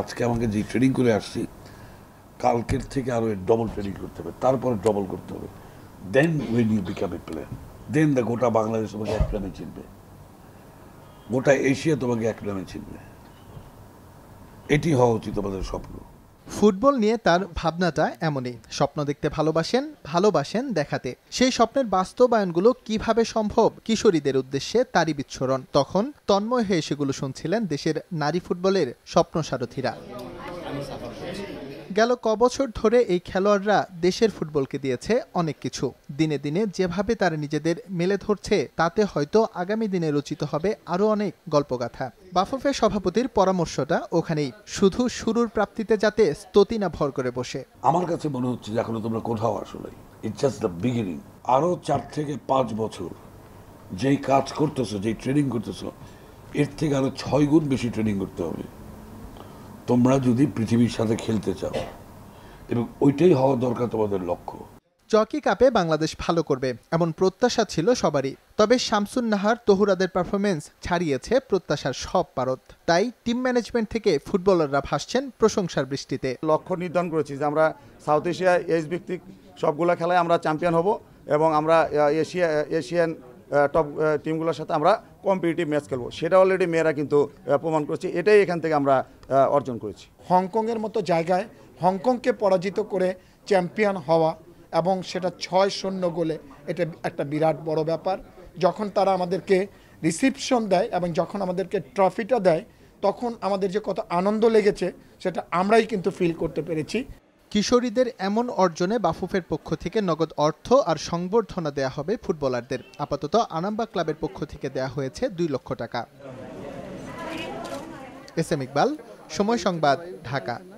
আজকে আমাকে যে ট্রেনিং করে আসছি কালকের থেকে আরও ডবল ট্রেনিং করতে হবে তারপরে ডবল করতে হবে then when you become a player then the গোটা বাংলাদেশ তোমাকে এক নামে চিনবে গোটা এশিয়া তোমাকে এক নামে চিনবে এটি হওয়া উচিত আমাদের স্বপ্ন ফুটবল নিয়ে তার ভাবনাটা এমনই স্বপ্ন দেখতে ভালোবাসেন ভালোবাসেন দেখাতে সেই স্বপ্নের বাস্তবায়নগুলো কিভাবে সম্ভব কিশোরীদের উদ্দেশ্যে তারই বিচ্ছরণ তখন তন্ময় হয়ে সেগুলো শুনছিলেন দেশের নারী ফুটবলের স্বপ্নসারথীরা গেল ক বছর ধরে এই খেলোয়াড়রা দেশের ফুটবলকে দিয়েছে অনেক কিছু দিনে দিনে যেভাবে তারা নিজেদের মেলে ধরছে তাতে হয়তো আগামী দিনে রচিত হবে আরও অনেক গল্পগাথা বাফুফে সভাপতির পরামর্শটা ওখানেই শুধু শুরুর প্রাপ্তিতে যাতে স্তুতি না ভর করে বসে আমার কাছে মনে হচ্ছে যে এখনো তোমরা কোথাও আসলে ইটস জাস্ট দ্য বিগিনিং আরও চার থেকে পাঁচ বছর যেই কাজ করতেছো যেই ট্রেনিং করতেছো এর থেকে আরও ছয় গুণ বেশি ট্রেনিং করতে হবে তোমরা যদি পৃথিবীর সাথে খেলতে চাও এবং ওইটাই হওয়া দরকার তোমাদের লক্ষ্য চকি কাপে বাংলাদেশ ভালো করবে এমন প্রত্যাশা ছিল সবারই তবে শামসুন নাহার তহুরাদের পারফরমেন্স ছাড়িয়েছে প্রত্যাশার সব পারত তাই টিম ম্যানেজমেন্ট থেকে ফুটবলাররা ভাসছেন প্রশংসার বৃষ্টিতে লক্ষ্য নির্ধারণ করেছি যে আমরা সাউথ এশিয়া এজ ভিত্তিক সবগুলো খেলায় আমরা চ্যাম্পিয়ন হব এবং আমরা এশিয়া এশিয়ান টপ টিমগুলোর সাথে আমরা কম্পিটিটিভ ম্যাচ খেলবো সেটা অলরেডি মেয়েরা কিন্তু প্রমাণ করেছে এটাই এখান থেকে আমরা অর্জন করেছি হংকংয়ের মতো জায়গায় হংকংকে পরাজিত করে চ্যাম্পিয়ন হওয়া এবং সেটা ছয় শূন্য গোলে এটা একটা বিরাট বড় ব্যাপার যখন তারা আমাদেরকে রিসিপশন দেয় এবং যখন আমাদেরকে ট্রফিটা দেয় তখন আমাদের যে কত আনন্দ লেগেছে সেটা আমরাই কিন্তু ফিল করতে পেরেছি কিশোরীদের এমন অর্জনে বাফুফের পক্ষ থেকে নগদ অর্থ আর সংবর্ধনা দেয়া হবে ফুটবলারদের আপাতত আনাম্বা ক্লাবের পক্ষ থেকে দেয়া হয়েছে দুই লক্ষ টাকা এস এম ইকবাল সময় সংবাদ ঢাকা